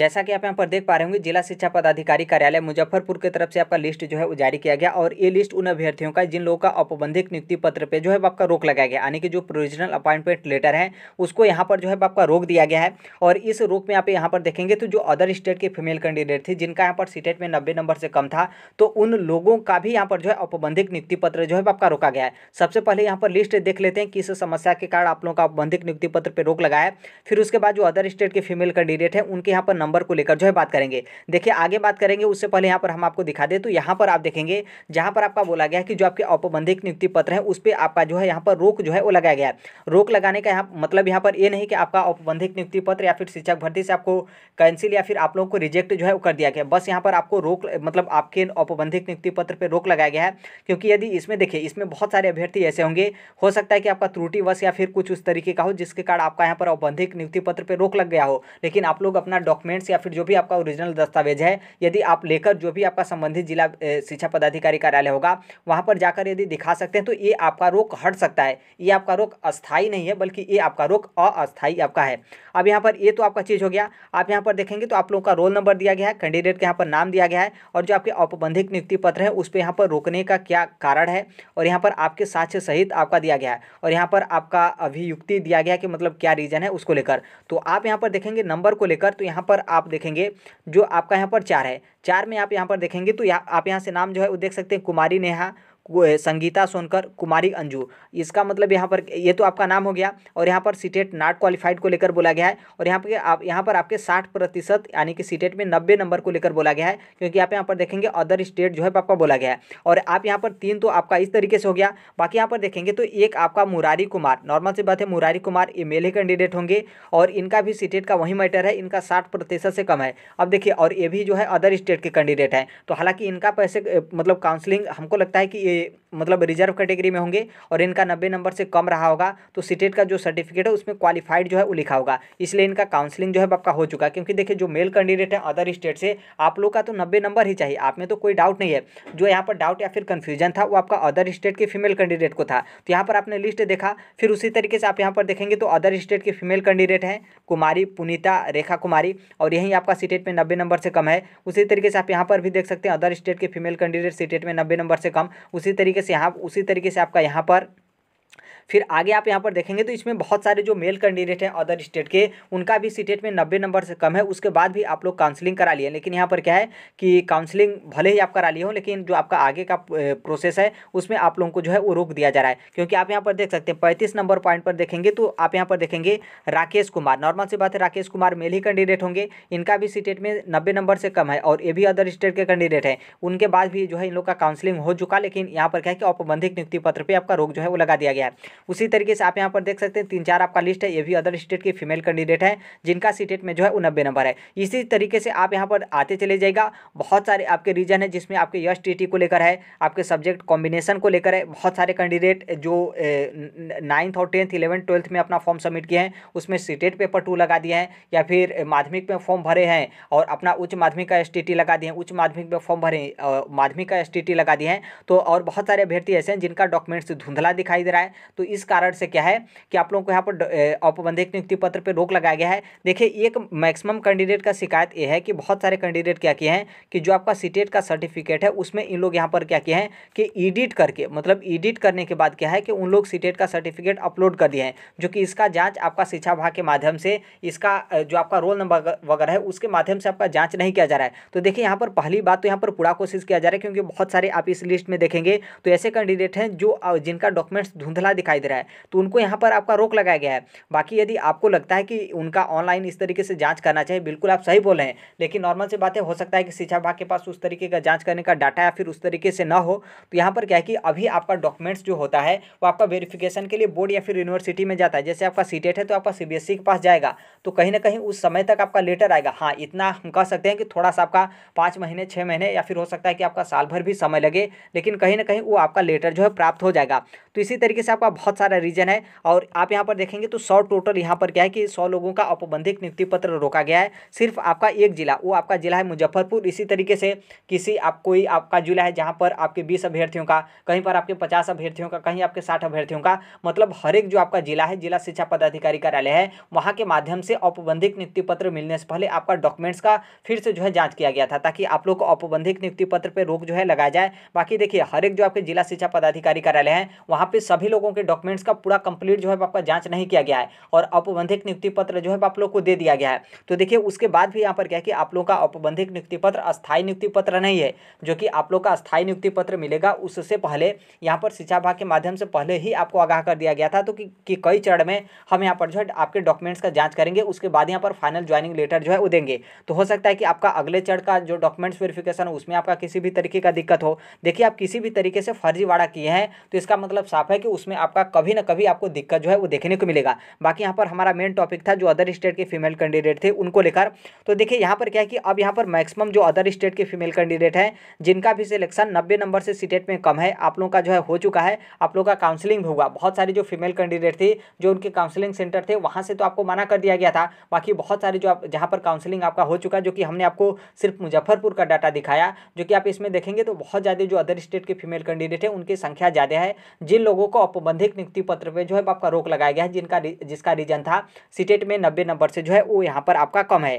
जैसा कि आप यहाँ पर देख पा रहे होंगे जिला शिक्षा पदाधिकारी कार्यालय मुजफ्फरपुर की तरफ से आपका लिस्ट जो है जारी किया गया और ये लिस्ट उन अभ्यर्थियों का जिन लोगों का औपबंधिक नियुक्ति पत्र पे जो है आपका रोक लगाया गया यानी कि जो प्रोविजनल अपॉइंटमेंट लेटर है उसको यहाँ पर जो है आपका रोक दिया गया है और इस रोक में आप यहाँ पर देखेंगे तो जो अदर स्टेट के फीमेल कैंडिडेट थी जिनका यहाँ पर सीटेट में नब्बे नंबर से कम था तो उन लोगों का भी यहाँ पर जो है औपबंधिक नियुक्ति पत्र जो है आपका रोका गया है सबसे पहले यहाँ पर लिस्ट देख लेते हैं किस समस्या के कारण आप लोगों का औपबंधिक नियुक्ति पत्र पर रोक लगाया फिर उसके बाद जो अदर स्टेट के फीमेल कैंडिडेट है उनके यहाँ पर नंबर को लेकर जो है बात करेंगे देखिए आगे बात करेंगे उससे पहले यहाँ पर हम आपको दिखा दें तो यहाँ पर आप देखेंगे जहाँ पर आपका बोला गया कि जो आपके औपबंधिक नियुक्ति पत्र है उस पर आपका जो है यहाँ पर रोक जो है वो लगाया गया रोक लगाने का यहाँ मतलब यहाँ पर ये नहीं कि आपका औपबंधिक नियुक्ति पत्र या फिर शिक्षक भर्ती से आपको कैंसिल या फिर आप लोगों को रिजेक्ट जो है वो कर दिया गया बस यहाँ पर आपको रोक मतलब आपके औपबंधिक नियुक्ति पत्र पर रोक लगाया गया है क्योंकि यदि इसमें देखिए इसमें बहुत सारे अभ्यर्थी ऐसे होंगे हो सकता है कि आपका त्रुटि त्रुटिवश या फिर कुछ उस तरीके का हो जिसके कारण आपका यहाँ पर औपबंधिक नियुक्ति पत्र पर रोक लग गया हो लेकिन आप लोग अपना डॉक्यूमेंट डॉक्यूमेंट्स या फिर जो भी आपका ओरिजिनल दस्तावेज है यदि आप लेकर जो भी आपका संबंधित जिला शिक्षा पदाधिकारी कार्यालय होगा वहाँ पर जाकर यदि दिखा सकते हैं तो ये आपका रोक हट सकता है ये आपका रोक अस्थायी नहीं है बल्कि ये आपका रोक अस्थायी आपका है अब यहाँ पर ये तो आपका चीज़ हो गया आप यहाँ पर देखेंगे तो आप लोगों का रोल नंबर दिया गया है कैंडिडेट के यहाँ पर नाम दिया गया है और जो आपके औपबंधिक नियुक्ति पत्र है उस पर यहाँ पर रोकने का क्या कारण है और यहाँ पर आपके साक्ष्य सहित आपका दिया गया है और यहाँ पर आपका अभियुक्ति दिया गया कि मतलब क्या रीज़न है उसको लेकर तो आप यहाँ पर देखेंगे नंबर को लेकर तो यहाँ पर आप देखेंगे जो आपका यहाँ पर चार है चार में आप यहाँ पर देखेंगे तो यहाँ आप यहाँ से नाम जो है वो देख सकते हैं कुमारी नेहा संगीता सोनकर कुमारी अंजू इसका मतलब यहाँ पर ये तो आपका नाम हो गया और यहाँ पर सीटेट नाट क्वालिफाइड को लेकर बोला गया है और यहाँ पर आप यहाँ पर आपके साठ प्रतिशत यानी कि सीटेट e में नब्बे नंबर को लेकर बोला गया है क्योंकि आप यहाँ पर देखेंगे अदर स्टेट जो है आपका बोला गया है और आप यहाँ पर तीन तो आपका इस तरीके से हो गया बाकी यहाँ पर देखेंगे तो एक आपका मुरारी कुमार नॉर्मल सी बात है मुरारी कुमार एमएलए कैंडिडेट होंगे और इनका भी सीटेट e का वही मैटर है इनका साठ प्रतिशत से कम है अब देखिए और ये भी जो है अदर स्टेट के कैंडिडेट हैं तो हालांकि इनका पैसे मतलब काउंसलिंग हमको लगता है कि ये मतलब रिजर्व कैटेगरी में होंगे और इनका नब्बे नंबर से कम रहा होगा तो सीटेट e का जो सर्टिफिकेट है उसमें क्वालिफाइड जो है वो लिखा होगा इसलिए इनका काउंसलिंग जो है आपका हो चुका है क्योंकि देखिए जो मेल कैंडिडेट है अदर स्टेट से आप लोग का तो नब्बे नंबर ही चाहिए आप में तो कोई डाउट नहीं है जो यहाँ पर डाउट या फिर कन्फ्यूजन था वो आपका अदर स्टेट के फीमेल कैंडिडेट को था तो यहाँ पर आपने लिस्ट देखा फिर उसी तरीके से आप यहाँ पर देखेंगे तो अदर स्टेट के फीमेल कैंडिडेट हैं कुमारी पुनीता रेखा कुमारी और यही आपका सीटेट e में नब्बे नंबर से कम है उसी तरीके से आप यहाँ पर भी देख सकते हैं अदर स्टेट के फीमेल कैंडिडेट सीटेट में नब्बे नंबर से कम उसी उसी तरीके से यहाँ उसी तरीके से आपका यहाँ पर फिर आगे आप यहाँ पर देखेंगे तो इसमें बहुत सारे जो मेल कैंडिडेट हैं अदर स्टेट के उनका भी सीटेट में नब्बे नंबर से कम है उसके बाद भी आप लोग काउंसलिंग करा लिए लेकिन यहाँ पर क्या है कि काउंसलिंग भले ही आप करा लिए हो लेकिन जो आपका आगे का प्रोसेस है उसमें आप लोगों को जो है वो रोक दिया जा रहा है क्योंकि आप यहाँ पर देख सकते हैं पैंतीस नंबर पॉइंट पर देखेंगे तो आप यहाँ पर देखेंगे राकेश कुमार नॉर्मल सी बात है राकेश कुमार मेल ही कैंडिडेट होंगे इनका भी सी में नब्बे नंबर से कम है और ये भी अदर स्टेट के कैंडिडेट हैं उनके बाद भी जो है इन लोग का काउंसलिंग हो चुका लेकिन यहाँ पर क्या है कि औपबंधिक नियुक्ति पत्र पर आपका रोक जो है वो लगा दिया गया है उसी तरीके से आप यहाँ पर देख सकते हैं तीन चार आपका लिस्ट है ये भी अदर स्टेट की फीमेल कैंडिडेट है जिनका सीटेट में जो है वो नब्बे नंबर है इसी तरीके से आप यहाँ पर आते चले जाएगा बहुत सारे आपके रीजन है जिसमें आपके यश टी को लेकर है आपके सब्जेक्ट कॉम्बिनेशन को लेकर है बहुत सारे कैंडिडेट जो नाइन्थ और टेंथ इलेवंथ ट्वेल्थ में अपना फॉर्म सबमिट किए हैं उसमें सीटेट पेपर टू लगा दिए हैं या फिर माध्यमिक में फॉर्म भरे हैं और अपना उच्च माध्यमिक का एस लगा दिए हैं उच्च माध्यमिक में फॉर्म भरे माध्यमिक का एस लगा दिए हैं तो और बहुत सारे अभ्यर्थी ऐसे हैं जिनका डॉक्यूमेंट्स धुंधला दिखाई दे रहा है तो इस कारण से क्या है कि आप लोगों को यहाँ पर औपबंधिक नियुक्ति पत्र पर रोक लगाया गया है देखिए एक मैक्सिमम कैंडिडेट का शिकायत ये है कि बहुत सारे कैंडिडेट क्या किए हैं कि जो आपका सी का सर्टिफिकेट है उसमें इन लोग यहाँ पर क्या किए हैं कि एडिट करके मतलब एडिट करने के बाद क्या है कि उन लोग सी का सर्टिफिकेट अपलोड कर दिए हैं जो कि इसका जाँच आपका शिक्षा विभाग के माध्यम से इसका जो आपका रोल नंबर वगैरह है उसके माध्यम से आपका जाँच नहीं किया जा रहा है तो देखिए यहाँ पर पहली बात तो यहाँ पर पूरा कोशिश किया जा रहा है क्योंकि बहुत सारे आप इस लिस्ट में देखेंगे तो ऐसे कैंडिडेट हैं जो जिनका डॉक्यूमेंट्स धुंधला दिखाई दिखाई दे रहा है तो उनको यहाँ पर आपका रोक लगाया गया है बाकी यदि आपको लगता है कि उनका ऑनलाइन इस तरीके से जाँच करना चाहिए बिल्कुल आप सही बोल रहे हैं लेकिन नॉर्मल से बातें हो सकता है कि शिक्षा विभाग के पास उस तरीके का जाँच करने का डाटा या फिर उस तरीके से ना हो तो यहाँ पर क्या है कि अभी आपका डॉक्यूमेंट्स जो होता है वो आपका वेरिफिकेशन के लिए बोर्ड या फिर यूनिवर्सिटी में जाता है जैसे आपका सी e है तो आपका सी e के पास जाएगा तो कहीं ना कहीं उस समय तक आपका लेटर आएगा हाँ इतना हम कह सकते हैं कि थोड़ा सा आपका पाँच महीने छः महीने या फिर हो सकता है कि आपका साल भर भी समय लगे लेकिन कहीं ना कहीं वो आपका लेटर जो है प्राप्त हो जाएगा तो इसी तरीके से आपका बहुत सारा रीजन है और आप यहाँ पर देखेंगे तो सौ टोटल यहाँ पर क्या है कि सौ लोगों का औपबंधिक नियुक्ति पत्र रोका गया है सिर्फ आपका एक जिला वो आपका जिला है मुजफ्फरपुर इसी तरीके से किसी आप कोई आपका जिला है जहाँ पर आपके बीस अभ्यर्थियों का कहीं पर आपके पचास अभ्यर्थियों का कहीं आपके साठ अभ्यर्थियों का मतलब हर एक जो आपका जिला है जिला शिक्षा पदाधिकारी कार्यालय है वहाँ के माध्यम से औपबंधिक नियुक्ति पत्र मिलने से पहले आपका डॉक्यूमेंट्स का फिर से जो है जाँच किया गया था ताकि आप लोग को औपबंधिक नियुक्ति पत्र पर रोक जो है लगाया जाए बाकी देखिए हर एक जो आपके जिला शिक्षा पदाधिकारी कार्यालय है वहाँ पर सभी लोगों के डॉक्यूमेंट्स का पूरा कंप्लीट जो है आपका जांच नहीं किया गया है और औपबंधिक नियुक्ति पत्र जो है आप लोग को दे दिया गया है तो देखिए उसके बाद भी यहाँ पर क्या है कि आप लोगों का औपबंधिक नियुक्ति पत्र अस्थायी नियुक्ति पत्र नहीं है जो कि आप लोग का अस्थायी नियुक्ति पत्र मिलेगा उससे पहले यहाँ पर शिक्षा विभाग के माध्यम से पहले ही आपको आगाह कर दिया गया था तो कि, कई चरण में हम यहाँ पर जो है आपके डॉक्यूमेंट्स का जाँच करेंगे उसके बाद यहाँ पर फाइनल ज्वाइनिंग लेटर जो है वो देंगे तो हो सकता है कि आपका अगले चरण का जो डॉक्यूमेंट्स वेरिफिकेशन उसमें आपका किसी भी तरीके का दिक्कत हो देखिए आप किसी भी तरीके से फर्जीवाड़ा किए हैं तो इसका मतलब साफ है कि उसमें आप आपका कभी ना कभी आपको दिक्कत जो है वो देखने को मिलेगा बाकी यहाँ पर हमारा मेन टॉपिक था जो अदर स्टेट के फीमेल कैंडिडेट थे उनको लेकर तो देखिए यहाँ पर क्या है कि अब यहाँ पर मैक्सिमम जो अदर स्टेट के फीमेल कैंडिडेट हैं जिनका भी सिलेक्शन नब्बे नंबर से सीटेट में कम है आप लोगों का जो है हो चुका है आप लोगों का काउंसिलिंग भी हुआ बहुत सारी जो फीमेल कैंडिडेट थी जो उनके काउंसिलिंग सेंटर थे वहाँ से तो आपको मना कर दिया गया था बाकी बहुत सारे जो आप जहाँ पर काउंसलिंग आपका हो चुका जो कि हमने आपको सिर्फ मुजफ्फरपुर का डाटा दिखाया जो कि आप इसमें देखेंगे तो बहुत ज़्यादा जो अदर स्टेट के फीमेल कैंडिडेट हैं उनकी संख्या ज़्यादा है जिन लोगों को अपबंधित अधिक नियुक्ति पत्र पर जो है आपका रोक लगाया गया है जिनका जिसका रीजन था सीटेट e में नब्बे नंबर से जो है वो यहाँ पर आपका कम है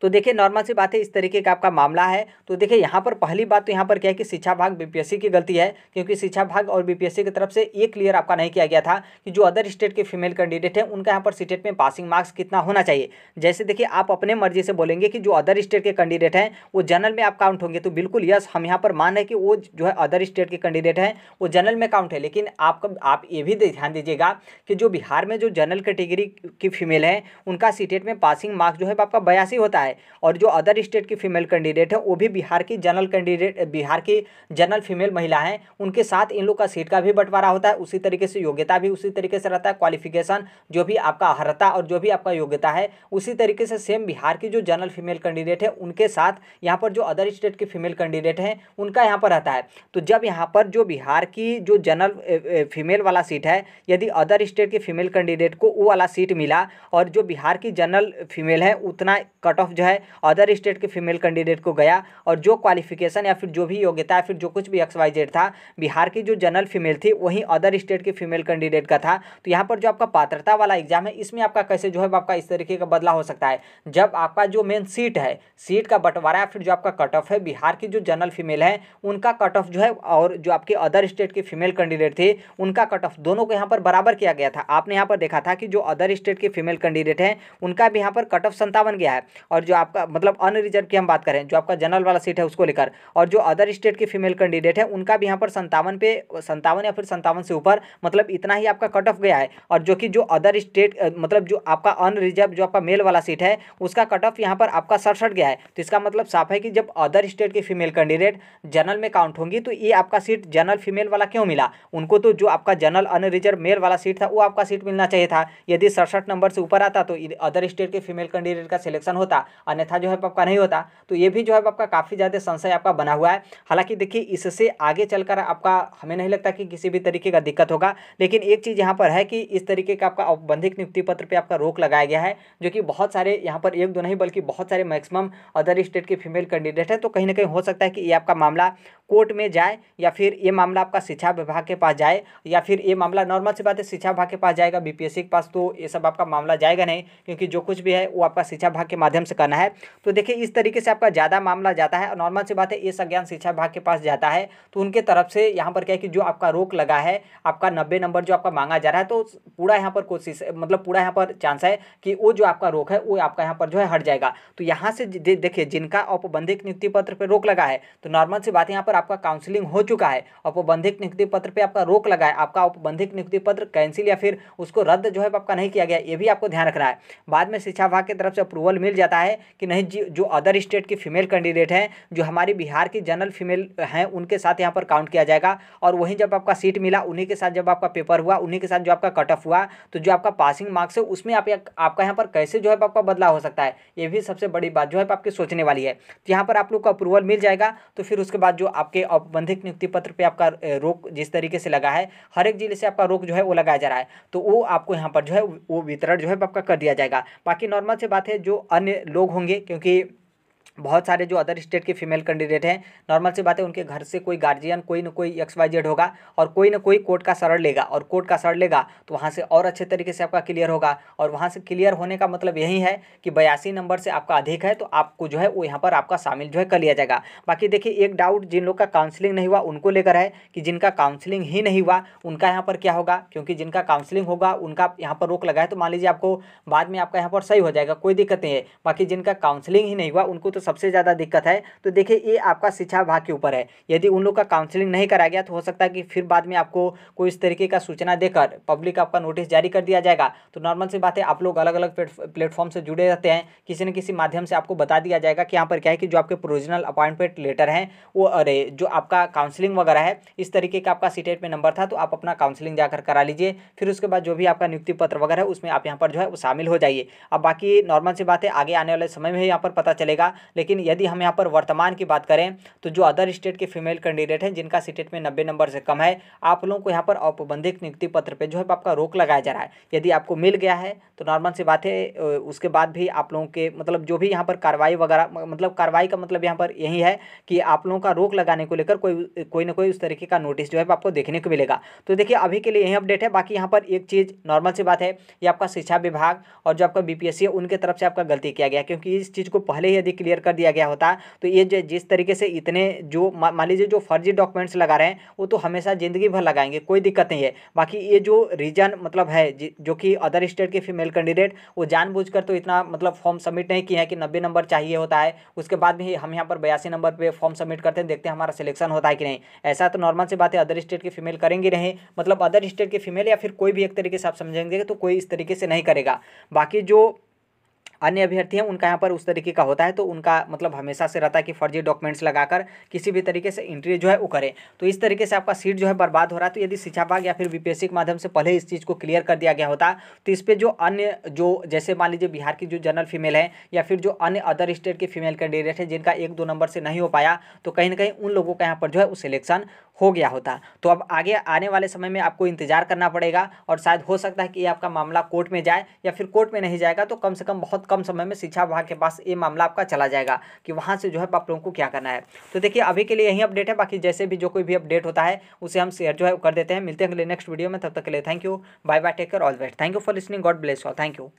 तो देखिए नॉर्मल सी बात है इस तरीके का आपका मामला है तो देखिए यहाँ पर पहली बात तो यहाँ पर क्या है कि शिक्षा भाग बीपीएससी की गलती है क्योंकि शिक्षा भाग और बीपीएससी की तरफ से ये क्लियर आपका नहीं किया गया था कि जो अदर स्टेट के फीमेल कैंडिडेट हैं उनका यहाँ पर सीटेट e में पासिंग मार्क्स कितना होना चाहिए जैसे देखिए आप अपने मर्जी से बोलेंगे कि जो अदर स्टेट के कैंडिडेट हैं वो जनरल में आप काउंट होंगे तो बिल्कुल यस हम यहाँ पर मान है कि वो जो है अदर स्टेट के कैंडिडेट हैं वो जनरल में काउंट है लेकिन आपका आप ये भी ध्यान दीजिएगा कि जो बिहार में जो जनरल कैटेगरी की फीमेल हैं उनका सीटेट e में पासिंग मार्क्स जो है आपका बयासी ही होता है और जो अदर स्टेट की फीमेल कैंडिडेट है वो भी बिहार की जनरल कैंडिडेट बिहार की जनरल फीमेल महिला हैं उनके साथ इन लोग का सीट का भी बंटवारा होता है उसी तरीके से योग्यता भी उसी तरीके से रहता है क्वालिफिकेशन जो भी आपका अर्हता और जो भी आपका योग्यता है उसी तरीके से सेम बिहार की जो जनरल फीमेल कैंडिडेट है उनके साथ यहाँ पर जो अदर स्टेट की फीमेल कैंडिडेट हैं उनका यहाँ पर रहता है तो जब यहाँ पर जो बिहार की जो जनरल फीमेल वाला सीट है यदि अदर स्टेट के फीमेल कैंडिडेट को वो वाला सीट मिला और जो बिहार की जनरल फीमेल है उतना कट ऑफ जो है अदर स्टेट के फीमेल कैंडिडेट को गया और जो क्वालिफिकेशन या फिर जो भी योग्यता फिर जो कुछ भी एक्स वाई जेड था बिहार की जो जनरल फीमेल थी वहीं अदर स्टेट की फीमेल कैंडिडेट का था तो यहाँ पर जो आपका पात्रता वाला एग्जाम है इसमें आपका कैसे जो है आपका इस तरीके का बदला हो सकता है जब आपका जो मेन सीट है सीट का बंटवारा या फिर जो आपका कट ऑफ है बिहार की जो जनरल फीमेल है उनका कट ऑफ जो है और जो आपके अदर स्टेट के फीमेल कैंडिडेट थे उनका कट ऑफ दोनों को यहाँ पर बराबर किया गया था आपने यहाँ पर देखा था कि जो अदर स्टेट के फीमेल कैंडिडेट हैं उनका भी यहाँ पर कट ऑफ संतावन गया है और जो आपका मतलब अनरिजर्व की हम बात करें जो आपका जनरल वाला सीट है उसको लेकर और जो अदर स्टेट की फीमेल कैंडिडेट है उनका भी यहाँ पर संतावन पे संतावन या फिर संतावन से ऊपर मतलब इतना ही आपका कट ऑफ गया है और जो कि जो अदर स्टेट मतलब जो आपका अनरिजर्व जो आपका मेल वाला सीट है उसका कट ऑफ यहाँ पर आपका सड़सठ गया है तो इसका मतलब साफ है कि जब अदर स्टेट की फीमेल कैंडिडेट जनरल में काउंट होंगी तो ये आपका सीट जनरल फीमेल वाला क्यों मिला उनको तो जो आपका जनरल अनरिजर्व मेल वाला सीट था वो आपका सीट मिलना चाहिए था यदि सड़सठ नंबर से ऊपर आता तो अदर स्टेट के फीमेल कैंडिडेट का सिलेक्शन परिवर्तन होता अन्यथा जो है आपका नहीं होता तो ये भी जो है आपका काफ़ी ज़्यादा संशय आपका बना हुआ है हालांकि देखिए इससे आगे चलकर आपका हमें नहीं लगता कि किसी भी तरीके का दिक्कत होगा लेकिन एक चीज़ यहाँ पर है कि इस तरीके का आपका औपबंधिक नियुक्ति पत्र पर आपका रोक लगाया गया है जो कि बहुत सारे यहाँ पर एक दो नहीं बल्कि बहुत सारे मैक्सिमम अदर स्टेट के फीमेल कैंडिडेट हैं तो कहीं ना कहीं हो सकता है कि ये आपका मामला कोर्ट में जाए या फिर ये मामला आपका शिक्षा विभाग के पास जाए या फिर ये मामला नॉर्मल सी बात है शिक्षा विभाग के पास जाएगा बीपीएससी के पास तो ये सब आपका मामला जाएगा नहीं क्योंकि जो कुछ भी है वो आपका शिक्षा विभाग के माध्यम से करना है तो देखिए इस तरीके से आपका ज़्यादा मामला जाता है और नॉर्मल सी बात है ये संज्ञान शिक्षा विभाग के पास जाता है तो उनके तरफ से यहाँ पर क्या है कि जो आपका रोक लगा है आपका नब्बे नंबर जो आपका मांगा जा रहा है तो पूरा यहाँ पर कोशिश मतलब पूरा यहाँ पर चांस है कि वो जो आपका रोक है वो आपका यहाँ पर जो है हट जाएगा तो यहाँ से देखिए जिनका औपबंधिक नियुक्ति पत्र पर रोक लगा है तो नॉर्मल सी बात यहाँ पर आपका काउंसलिंग हो चुका है औपबंधिक नियुक्ति पत्र पे आपका रोक लगा है आपका औपबंधिक नियुक्ति पत्र कैंसिल या फिर उसको रद्द जो है आपका नहीं किया गया ये भी आपको ध्यान रखना है बाद में शिक्षा विभाग की तरफ से अप्रूवल मिल जाता है कि नहीं जो अदर स्टेट की फीमेल कैंडिडेट हैं जो हमारी बिहार की जनरल फीमेल हैं उनके साथ यहाँ पर काउंट किया जाएगा और वहीं जब आपका सीट मिला उन्हीं के साथ जब आपका पेपर हुआ उन्हीं के साथ जो आपका कट ऑफ हुआ तो जो आपका पासिंग मार्क्स है उसमें आप आपका यहाँ पर कैसे जो है आपका बदलाव हो सकता है ये भी सबसे बड़ी बात जो है आपकी सोचने वाली है तो यहाँ पर आप लोग को अप्रूवल मिल जाएगा तो फिर उसके बाद जो आप आपके औपबंधिक नियुक्ति पत्र पे आपका रोक जिस तरीके से लगा है हर एक जिले से आपका रोक जो है वो लगाया जा रहा है तो वो आपको यहाँ पर जो है वो वितरण जो है आपका कर दिया जाएगा बाकी नॉर्मल से बात है जो अन्य लोग होंगे क्योंकि बहुत सारे जो अदर स्टेट के फीमेल कैंडिडेट हैं नॉर्मल सी बात है उनके घर से कोई गार्जियन कोई ना कोई एक्स वाई जेड होगा और कोई ना कोई कोर्ट का शरण लेगा और कोर्ट का शरण लेगा तो वहाँ से और अच्छे तरीके से आपका क्लियर होगा और वहाँ से क्लियर होने का मतलब यही है कि बयासी नंबर से आपका अधिक है तो आपको जो है वो यहाँ पर आपका शामिल जो है कर लिया जाएगा बाकी देखिए एक डाउट जिन लोग का काउंसलिंग नहीं हुआ उनको लेकर है कि जिनका काउंसलिंग ही नहीं हुआ उनका यहाँ पर क्या होगा क्योंकि जिनका काउंसलिंग होगा उनका यहाँ पर रोक लगा है तो मान लीजिए आपको बाद में आपका यहाँ पर सही हो जाएगा कोई दिक्कत नहीं है बाकी जिनका काउंसलिंग ही नहीं हुआ उनको तो सबसे ज़्यादा दिक्कत है तो देखिए ये आपका शिक्षा विभाग के ऊपर है यदि उन लोग का काउंसलिंग नहीं कराया गया तो हो सकता है कि फिर बाद में आपको कोई इस तरीके का सूचना देकर पब्लिक आपका नोटिस जारी कर दिया जाएगा तो नॉर्मल सी बात है आप लोग अलग अलग प्लेटफॉर्म से जुड़े रहते हैं किसी न किसी माध्यम से आपको बता दिया जाएगा कि यहाँ पर क्या है कि जो आपके प्रोविजनल अपॉइंटमेंट लेटर हैं वो अरे जो आपका काउंसलिंग वगैरह है इस तरीके का आपका सीटेट e में नंबर था तो आप अपना काउंसिलिंग जाकर करा लीजिए फिर उसके बाद जो भी आपका नियुक्ति पत्र वगैरह है उसमें आप यहाँ पर जो है वो शामिल हो जाइए अब बाकी नॉर्मल सी बात है आगे आने वाले समय में यहाँ पर पता चलेगा लेकिन यदि हम यहाँ पर वर्तमान की बात करें तो जो अदर स्टेट के फीमेल कैंडिडेट हैं जिनका सीटेट में नब्बे नंबर से कम है आप लोगों को यहाँ पर औपबंधिक नियुक्ति पत्र पर जो है आपका रोक लगाया जा रहा है यदि आपको मिल गया है तो नॉर्मल सी बात है उसके बाद भी आप लोगों के मतलब जो भी यहाँ पर कार्रवाई वगैरह मतलब कार्रवाई का मतलब यहाँ पर यही है कि आप लोगों का रोक लगाने को लेकर कोई कोई ना कोई उस तरीके का नोटिस जो है आपको देखने को मिलेगा तो देखिए अभी के लिए यही अपडेट है बाकी यहाँ पर एक चीज़ नॉर्मल सी बात है ये आपका शिक्षा विभाग और जो आपका बीपीएससी है उनके तरफ से आपका गलती किया गया क्योंकि इस चीज़ को पहले ही यदि क्लियर कर दिया गया होता तो ये जिस तरीके से इतने जो मान लीजिए जो फर्जी डॉक्यूमेंट्स लगा रहे हैं वो तो हमेशा ज़िंदगी भर लगाएंगे कोई दिक्कत नहीं है बाकी ये जो रीजन मतलब है जो कि अदर स्टेट के फीमेल कैंडिडेट वो जानबूझकर तो इतना मतलब फॉर्म सबमिट नहीं किए हैं कि नब्बे नंबर चाहिए होता है उसके बाद भी हम यहाँ पर बयासी नंबर पर फॉर्म सबमिट करते हैं देखते हैं हमारा सिलेक्शन होता है कि नहीं ऐसा तो नॉर्मल से बात है अदर स्टेट की फीमेल करेंगी नहीं मतलब अदर स्टेट की फीमेल या फिर कोई भी एक तरीके से आप समझेंगे तो कोई इस तरीके से नहीं करेगा बाकी जो अन्य अभ्यर्थी हैं उनका यहाँ पर उस तरीके का होता है तो उनका मतलब हमेशा से रहता है कि फर्जी डॉक्यूमेंट्स लगाकर किसी भी तरीके से इंट्री जो है वो करें तो इस तरीके से आपका सीट जो है बर्बाद हो रहा है तो यदि शिक्षा भाग या फिर बीपीएससी के माध्यम से पहले इस चीज़ को क्लियर कर दिया गया होता तो इस पर जो अन्य जो जैसे मान लीजिए बिहार की जो जनरल फीमेल है या फिर जो अन्य अदर स्टेट के फीमेल कैंडिडेट हैं जिनका एक दो नंबर से नहीं हो पाया तो कहीं ना कहीं उन लोगों का यहाँ पर जो है वो सिलेक्शन हो गया होता तो अब आगे आने वाले समय में आपको इंतजार करना पड़ेगा और शायद हो सकता है कि आपका मामला कोर्ट में जाए या फिर कोर्ट में नहीं जाएगा तो कम से कम बहुत कम समय में शिक्षा विभाग के पास ये मामला आपका चला जाएगा कि वहाँ से जो है आप लोगों को क्या करना है तो देखिए अभी के लिए यही अपडेट है बाकी जैसे भी जो कोई भी अपडेट होता है उसे हम शेयर जो है कर देते हैं मिलते हैं अगले नेक्स्ट वीडियो में तब तक के लिए thank you bye bye take care all best thank you for listening God bless all thank you